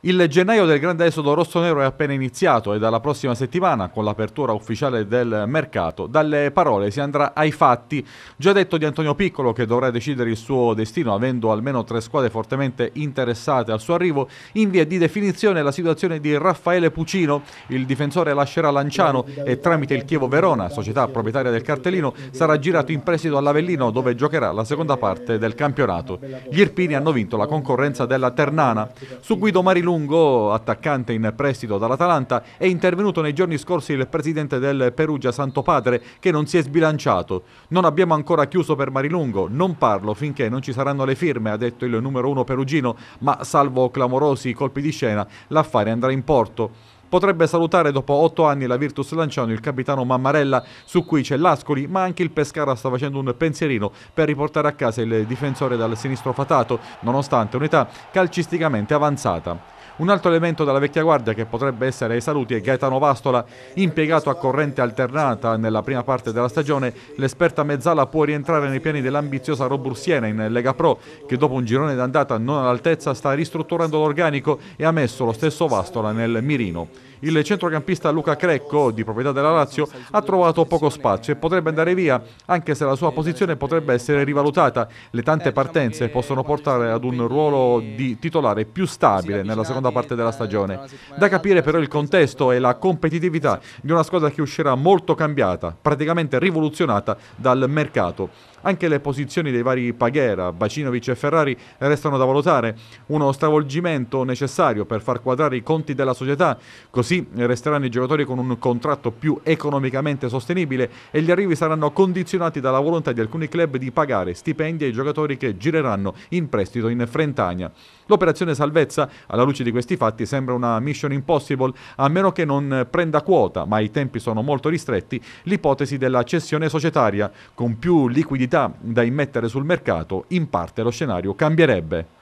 Il gennaio del grande esodo rosso-nero è appena iniziato e dalla prossima settimana, con l'apertura ufficiale del mercato, dalle parole si andrà ai fatti. Già detto di Antonio Piccolo che dovrà decidere il suo destino avendo almeno tre squadre fortemente interessate al suo arrivo, in via di definizione la situazione di Raffaele Pucino. Il difensore lascerà Lanciano e tramite il Chievo Verona, società proprietaria del cartellino, sarà girato in prestito all'Avellino dove giocherà la seconda parte del campionato. Gli Irpini hanno vinto la concorrenza della Ternana. Su Guido Marilù Lungo, attaccante in prestito dall'Atalanta, è intervenuto nei giorni scorsi il presidente del Perugia Santo Padre che non si è sbilanciato. Non abbiamo ancora chiuso per Marilungo, non parlo finché non ci saranno le firme, ha detto il numero uno perugino, ma salvo clamorosi colpi di scena, l'affare andrà in porto. Potrebbe salutare dopo otto anni la Virtus Lanciano il capitano Mammarella su cui c'è l'Ascoli, ma anche il Pescara sta facendo un pensierino per riportare a casa il difensore dal sinistro fatato, nonostante un'età calcisticamente avanzata. Un altro elemento della vecchia guardia che potrebbe essere ai saluti è Gaetano Vastola, impiegato a corrente alternata nella prima parte della stagione. L'esperta mezzala può rientrare nei piani dell'ambiziosa Robursiena in Lega Pro, che dopo un girone d'andata non all'altezza sta ristrutturando l'organico e ha messo lo stesso Vastola nel mirino. Il centrocampista Luca Crecco, di proprietà della Lazio, ha trovato poco spazio e potrebbe andare via, anche se la sua posizione potrebbe essere rivalutata. Le tante partenze possono portare ad un ruolo di titolare più stabile nella seconda seconda parte della stagione. Da capire però il contesto e la competitività di una squadra che uscirà molto cambiata, praticamente rivoluzionata dal mercato. Anche le posizioni dei vari Paghera, Bacinovic e Ferrari restano da valutare. Uno stravolgimento necessario per far quadrare i conti della società, così resteranno i giocatori con un contratto più economicamente sostenibile e gli arrivi saranno condizionati dalla volontà di alcuni club di pagare stipendi ai giocatori che gireranno in prestito in Frentania. L'operazione salvezza, alla luce di questi fatti, sembra una mission impossible, a meno che non prenda quota, ma i tempi sono molto ristretti, l'ipotesi della cessione societaria, con più liquidità novità da immettere sul mercato, in parte lo scenario cambierebbe.